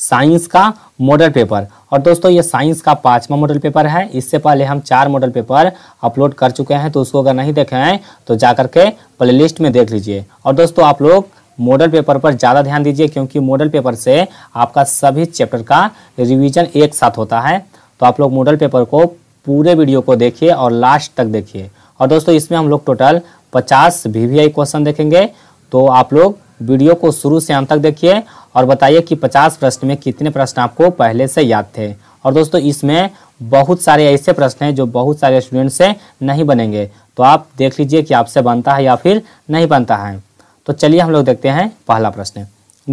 science का model paper और दोस्तों ये साइंस का पांचवा मॉडल पेपर है इससे पहले हम चार मॉडल पेपर अपलोड कर चुके हैं तो उसको अगर नहीं देखे हैं तो जा के प्लेलिस्ट में देख लीजिए और दोस्तों आप लोग मॉडल पेपर पर ज़्यादा ध्यान दीजिए क्योंकि मॉडल पेपर से आपका सभी चैप्टर का रिविजन एक साथ होता है तो आप लोग मॉडल पेपर को पूरे वीडियो को देखिए और लास्ट तक देखिए और दोस्तों इसमें हम लोग टोटल पचास वी क्वेश्चन देखेंगे तो आप लोग वीडियो को शुरू से अंत तक देखिए और बताइए कि 50 प्रश्न में कितने प्रश्न आपको पहले से याद थे और दोस्तों इसमें बहुत सारे ऐसे प्रश्न हैं जो बहुत सारे स्टूडेंट से नहीं बनेंगे तो आप देख लीजिए कि आपसे बनता है या फिर नहीं बनता है तो चलिए हम लोग देखते हैं पहला प्रश्न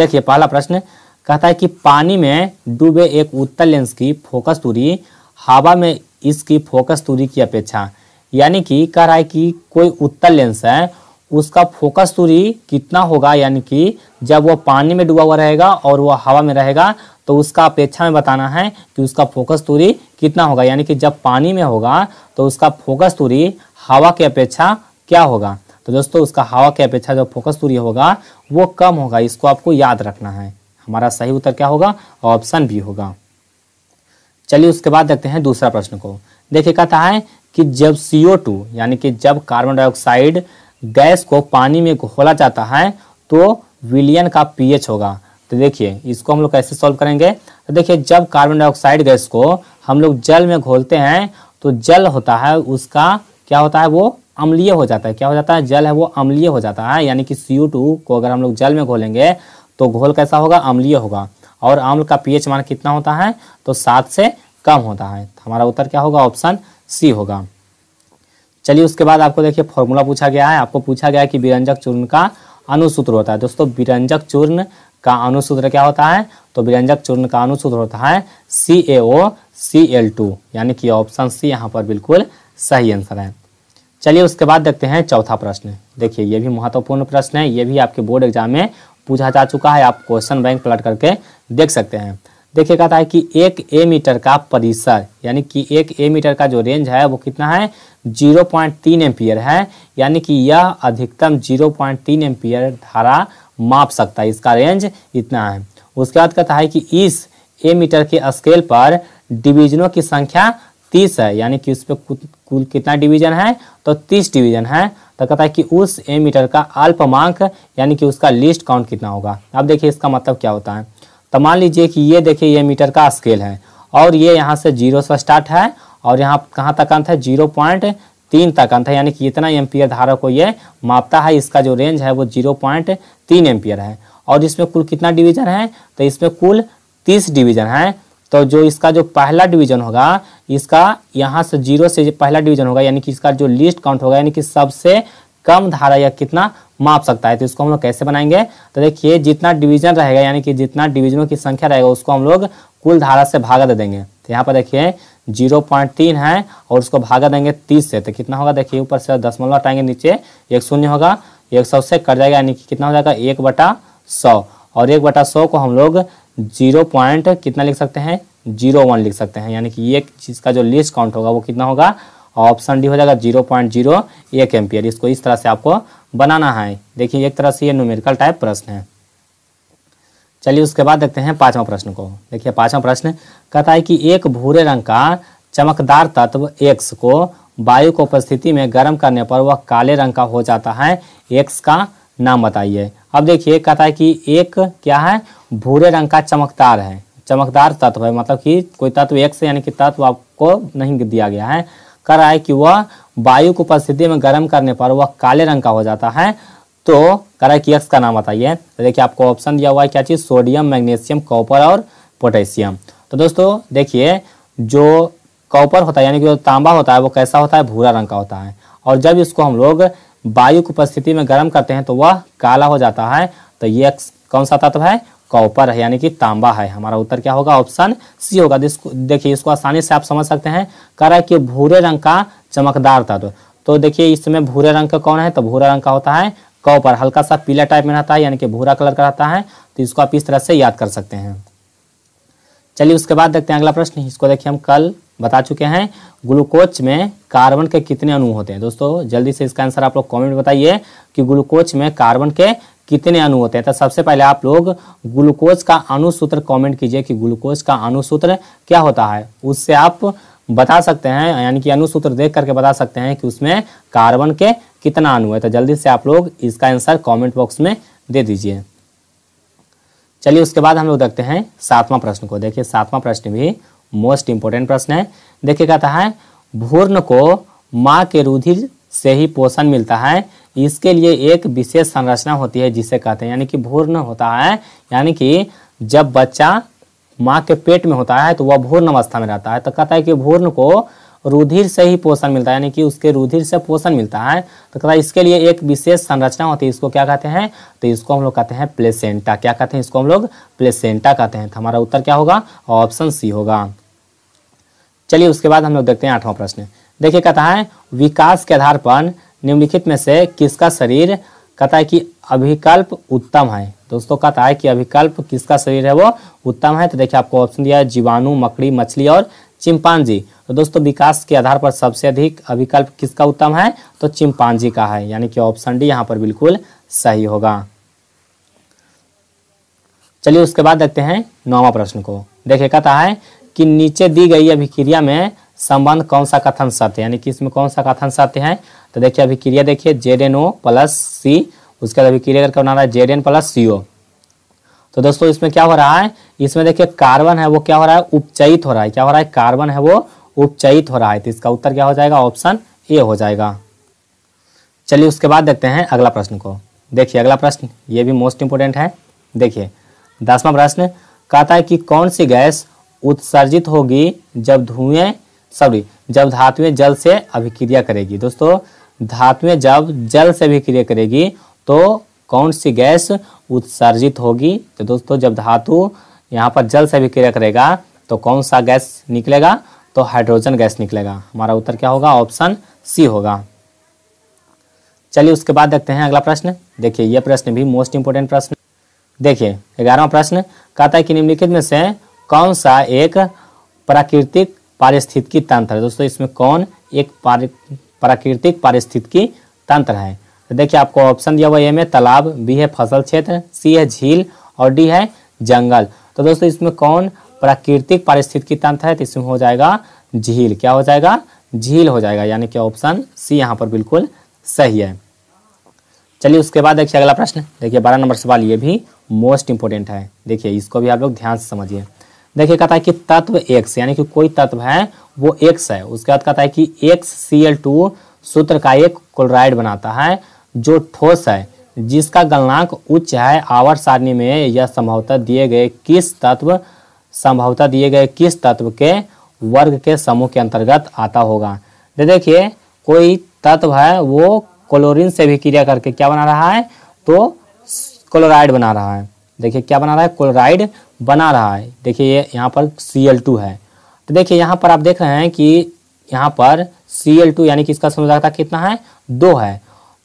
देखिए पहला प्रश्न कहता है कि पानी में डूबे एक उत्तर लेंस की फोकस दूरी हवा में इसकी फोकस दूरी की अपेक्षा यानी कि कह रहा है कि कोई उत्तर लेंस है उसका फोकस दूरी कितना होगा यानी कि जब वह पानी में डूबा हुआ रहेगा और वह हवा में रहेगा तो उसका अपेक्षा में बताना है कि उसका फोकस दूरी कितना होगा यानी कि जब पानी में होगा तो उसका फोकस दूरी हवा की अपेक्षा क्या होगा तो दोस्तों उसका हवा की अपेक्षा जो फोकस दूरी होगा वो कम होगा इसको आपको याद रखना है हमारा सही उत्तर क्या होगा ऑप्शन बी होगा चलिए उसके बाद देखते हैं दूसरा प्रश्न को देखिए कहता है कि जब सीओ यानी कि जब कार्बन डाइऑक्साइड गैस को पानी में घोला जाता है तो विलियन का पीएच होगा तो देखिए इसको हम लोग कैसे सॉल्व करेंगे तो देखिए जब कार्बन डाइऑक्साइड गैस को हम लोग जल में घोलते हैं तो जल होता है उसका क्या होता है वो अम्लीय हो जाता है क्या हो जाता है जल है वो अम्लीय हो जाता है यानी कि सी को अगर हम लोग जल में घोलेंगे तो घोल कैसा होगा अम्लीय होगा और अम्ल का पीएच मान कितना होता है तो सात से कम होता है तो हमारा उत्तर क्या होगा ऑप्शन सी होगा चलिए उसके बाद आपको देखिए फॉर्मूला पूछा गया है आपको पूछा गया है कि विरंजक चूर्ण का अनुसूत्र होता है दोस्तों विरंजक चूर्ण का अनुसूत्र क्या होता है तो विरंजक चूर्ण का अनुसूत्र होता है सी ए ओ सी एल टू यानी कि ऑप्शन सी यहाँ पर बिल्कुल सही आंसर है चलिए उसके बाद देखते हैं चौथा प्रश्न देखिए ये भी महत्वपूर्ण प्रश्न है ये भी आपके बोर्ड एग्जाम में पूछा जा चुका है आप क्वेश्चन बैंक पलट करके देख सकते हैं देखिए कहता है कि एक ए मीटर का परिसर यानी कि एक ए मीटर का जो रेंज है वो कितना है 0.3 पॉइंट है यानी कि यह अधिकतम 0.3 पॉइंट धारा माप सकता है इसका रेंज इतना है उसके बाद कहता है कि इस ए मीटर के स्केल पर डिवीजनों की संख्या तीस है यानी कि उस पर कुल कितना डिवीजन है तो तीस डिवीजन है तो कहता है कि उस ए मीटर का अल्पमांक यानी कि उसका लिस्ट काउंट कितना होगा अब देखिए इसका मतलब क्या होता है तो मान लीजिए कि ये देखिए ये मीटर का स्केल है और ये यहाँ से जीरो से स्टार्ट है और यहाँ कहाँ तक अंत है जीरो पॉइंट तीन तक अंत है यानी कि इतना एम्पियर धारा को ये मापता है इसका जो रेंज है वो जीरो पॉइंट तीन एम्पियर है और इसमें कुल कितना डिवीजन है तो इसमें कुल तीस डिवीजन है तो जो इसका जो पहला डिवीजन होगा इसका यहाँ से जीरो से पहला डिवीजन होगा यानी कि इसका जो लिस्ट काउंट होगा यानी कि सबसे कम धारा या कितना माप सकता है तो इसको हम लोग कैसे बनाएंगे तो देखिए जितना डिवीजन रहेगा यानी कि जितना डिवीजनों की संख्या रहेगा उसको हम लोग कुल धारा से भागा दे देंगे तो यहाँ पर देखिए जीरो पॉइंट तीन है और उसको भागा देंगे तीस से तो कितना होगा देखिए ऊपर से दसमलव हटाएंगे नीचे एक शून्य होगा एक सौ से कट जाएगा यानी कि कितना हो जाएगा एक बटा सौ और एक बटा सौ को हम लोग जीरो पॉइंट कितना लिख सकते हैं जीरो वन लिख सकते हैं यानी कि एक चीज़ का जो लिस्ट काउंट होगा वो कितना होगा ऑप्शन डी हो जाएगा जीरो पॉइंट जीरो एक एम्पियर इसको इस तरह से आपको बनाना है देखिए एक तरह से ये न्यूमेरिकल टाइप प्रश्न है चलिए उसके बाद देखते हैं पांचवा प्रश्न को देखिए पांचवा प्रश्न कहता है कि एक भूरे रंग का चमकदार तत्व एक्स को वायु को उपस्थिति में गर्म करने पर वह काले रंग का हो जाता है एक्स का नाम बताइए अब देखिए कहता है कि एक क्या है भूरे रंग का चमकदार है चमकदार तत्व है मतलब कि कोई तत्व एक यानी कि तत्व आपको नहीं दिया गया है कर रहा है कि वह वायु की उपस्थिति में गर्म करने पर वह काले रंग का हो जाता है तो कर रहा है कि यक्स का नाम बताइए तो देखिए आपको ऑप्शन दिया हुआ है क्या चीज़ सोडियम मैग्नीशियम कॉपर और पोटेशियम तो दोस्तों देखिए जो कॉपर होता है यानी कि जो तांबा होता है वो कैसा होता है भूरा रंग का होता है और जब इसको हम लोग वायु की उपस्थिति में गर्म करते हैं तो वह काला हो जाता है तो ये कौन सा तत्व है कॉपर है यानी कि तांबा है हमारा उत्तर क्या होगा ऑप्शन सी होगा देखिए इसको आसानी से आप समझ सकते हैं कह रहा है कि भूरे रंग का चमकदार तत्व तो, देखिए इसमें भूरे रंग का कौन है तो भूरा रंग का होता है कॉपर हल्का सा पीला टाइप में रहता है यानी कि भूरा कलर का रहता है तो इसको आप इस तरह से याद कर सकते हैं चलिए उसके बाद देखते हैं अगला प्रश्न इसको देखिए हम कल बता चुके हैं ग्लूकोज में कार्बन के कितने अणु होते हैं दोस्तों जल्दी से इसका आंसर आप लोग कमेंट बताइए कि ग्लूकोज में कार्बन के कितने अणु होते हैं तो सबसे पहले आप लोग ग्लूकोज का अणुसूत्र कमेंट कीजिए कि ग्लूकोज का अणुसूत्र क्या होता है उससे आप बता सकते हैं यानी कि अणुसूत्र देख करके बता सकते हैं कि उसमें कार्बन के कितना अणु है तो जल्दी से आप लोग इसका आंसर कॉमेंट बॉक्स में दे दीजिए चलिए उसके बाद हम लोग देखते हैं सातवां प्रश्न को देखिए सातवां प्रश्न भी मोस्ट इंपोर्टेंट प्रश्न है देखिए कहता है भूर्ण को माँ के रुधिर से ही पोषण मिलता है इसके लिए एक विशेष संरचना होती है जिसे कहते हैं यानी कि भूर्ण होता है यानी कि जब बच्चा माँ के पेट में होता है तो वह भूर्ण अवस्था में रहता है तो कहता है कि भूर्ण को रुधिर से ही पोषण मिलता है यानी कि उसके रुधिर से पोषण मिलता है तो कहता है इसके लिए एक विशेष संरचना होती है इसको क्या कहते हैं तो इसको हम लोग कहते हैं प्लेसेंटा क्या कहते हैं इसको हम लोग प्लेसेंटा कहते हैं तो हमारा उत्तर क्या होगा ऑप्शन सी होगा चलिए उसके बाद हम लोग देखते हैं आठवां प्रश्न देखिए कहता है विकास के आधार पर निम्नलिखित में से किसका शरीर कहता है कि अभिकल्प उत्तम है दोस्तों कहता है कि अभिकल्प किसका शरीर है वो उत्तम है तो देखिए आपको ऑप्शन दिया है जीवाणु मकड़ी मछली और चिंपांजी तो दोस्तों विकास के आधार पर सबसे अधिक अभिकल्प किसका उत्तम है तो चिंपांजी का है यानी कि ऑप्शन डी यहाँ पर बिल्कुल सही होगा चलिए उसके बाद देखते हैं नौवा प्रश्न को देखिए कथा है कि नीचे दी गई अभिक्रिया में संबंध कौन सा कथन सत्य यानी कि इसमें कौन सा कथन सत्य है तो देखिए अभी क्रिया देखिए Z N O plus C उसके बाद अभी क्रिया करके बना रहा है Z N plus C O तो दोस्तों इसमें क्या हो रहा है इसमें देखिए कार्बन है वो क्या हो रहा है उपचयित हो रहा है क्या हो रहा है कार्बन है वो उपचयित हो रहा है तो इसका उत्तर क्या हो जाएगा ऑप्शन ए हो जाएगा चलिए उसके बाद देखते हैं अगला प्रश्न को देखिए अगला प्रश्न ये भी मोस्ट इंपोर्टेंट है देखिए दसवां प्रश्न कहता है कि कौन सी गैस उत्सर्जित होगी जब धुएं सॉरी जब धातुएं जल से अभिक्रिया करेगी दोस्तों धातुएं जब जल से भी क्रिया करेगी तो कौन सी गैस उत्सर्जित होगी तो दोस्तों जब धातु यहाँ पर जल से भी क्रिया करेगा तो कौन सा गैस निकलेगा तो हाइड्रोजन गैस निकलेगा हमारा उत्तर क्या होगा ऑप्शन सी होगा चलिए उसके बाद देखते हैं अगला प्रश्न देखिए यह प्रश्न भी मोस्ट इंपोर्टेंट प्रश्न देखिए ग्यारहवा प्रश्न कहता है कि निम्नलिखित में से कौन सा एक प्राकृतिक पारिस्थितिकी तंत्र है दोस्तों इसमें कौन एक प्राकृतिक पारिस्थितिकी तंत्र है तो देखिए आपको ऑप्शन दिया हुआ ए में तालाब बी है फसल क्षेत्र सी है झील और डी है जंगल तो दोस्तों इसमें कौन प्राकृतिक पारिस्थितिकी तंत्र है तो इसमें हो जाएगा झील क्या हो जाएगा झील हो जाएगा यानी कि ऑप्शन सी यहाँ पर बिल्कुल सही है चलिए उसके बाद देखिए अगला प्रश्न देखिए बारह नंबर सवाल ये भी मोस्ट इंपॉर्टेंट है देखिए इसको भी आप लोग ध्यान से समझिए देखिए कहता है कि तत्व एक्स यानी कि कोई तत्व है वो एक्स है उसके बाद कहता है कि एक्स सी एल टू सूत्र का एक क्लोराइड बनाता है जो ठोस है जिसका गलनांक उच्च है आवर सारणी में यह संभवतः दिए गए किस तत्व संभवतः दिए गए किस तत्व के वर्ग के समूह के अंतर्गत आता होगा तो देखिए कोई तत्व है वो क्लोरीन से भी क्रिया करके क्या बना रहा है तो क्लोराइड बना रहा है देखिए क्या बना रहा है क्लोराइड बना रहा है देखिए ये यहाँ पर सी है तो देखिए यहाँ पर आप देख रहे हैं कि यहाँ पर सी यानी कि इसका समझौता कितना है दो है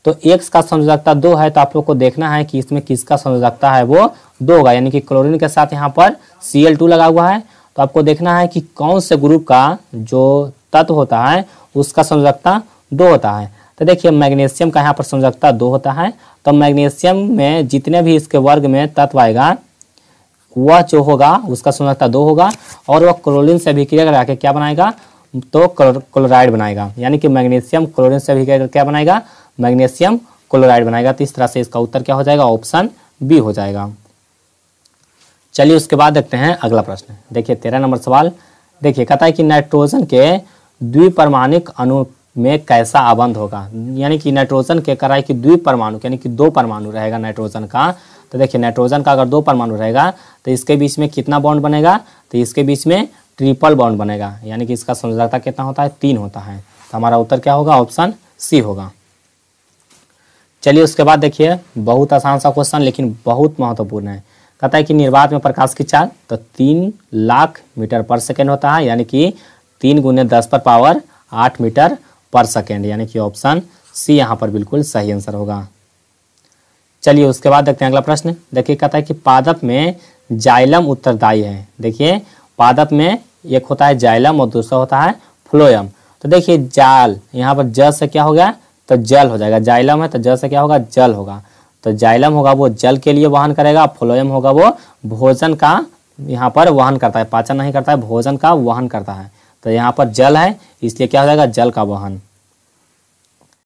तो एक का समझौता दो है तो आप लोग को देखना है कि इसमें किसका समझौता है वो दो होगा यानी कि क्लोरीन के साथ यहाँ पर सी लगा हुआ है तो आपको देखना है कि कौन से ग्रुप का जो तत्व होता है उसका समझौता दो होता है तो देखिए मैग्नीशियम का यहाँ पर संयोजकता दो होता है तो मैग्नीशियम में जितने भी इसके वर्ग में तत्व आएगा वह जो होगा उसका संयोजकता दो होगा और वह क्लोरीन से अभिक्रिया करा क्या बनाएगा तो क्लोराइड बनाएगा यानी कि मैग्नीशियम क्लोरीन से अभिक्रिया क्या बनाएगा मैग्नीशियम क्लोराइड बनाएगा तो इस तरह से इसका उत्तर क्या हो जाएगा ऑप्शन बी हो जाएगा चलिए उसके बाद देखते हैं अगला प्रश्न देखिए तेरह नंबर सवाल देखिए कहता है कि नाइट्रोजन के द्विपरमाणिक अनु में कैसा आबंध होगा यानी कि नाइट्रोजन के कराए कि द्वि परमाणु यानी कि दो परमाणु रहेगा नाइट्रोजन का तो देखिए नाइट्रोजन का अगर दो परमाणु रहेगा तो इसके बीच में कितना बॉन्ड बनेगा तो इसके बीच में ट्रिपल बॉन्ड बनेगा यानी कि इसका समझदाता कितना होता है तीन होता है तो हमारा उत्तर क्या होगा ऑप्शन सी होगा चलिए उसके बाद देखिए बहुत आसान सा क्वेश्चन लेकिन बहुत महत्वपूर्ण है कहता है कि निर्वात में प्रकाश की चाल तो तीन लाख मीटर पर सेकेंड होता है यानी कि तीन गुने दस पर पावर आठ मीटर पर सेकेंड यानी कि ऑप्शन सी यहाँ पर बिल्कुल सही आंसर होगा चलिए उसके बाद देखते हैं अगला प्रश्न देखिए कहता है कि पादप में जाइलम उत्तरदायी है देखिए पादप में एक होता है जाइलम और दूसरा होता है फ्लोयम तो देखिए जाल यहाँ पर ज से क्या हो गया तो जल हो जाएगा जाइलम है तो ज से क्या होगा जल होगा तो जाइलम होगा वो जल के लिए वहन करेगा फ्लोयम होगा वो भोजन का यहाँ पर वहन करता है पाचन नहीं करता है भोजन का वहन करता है तो यहाँ पर जल है इसलिए क्या हो जाएगा जल का वहन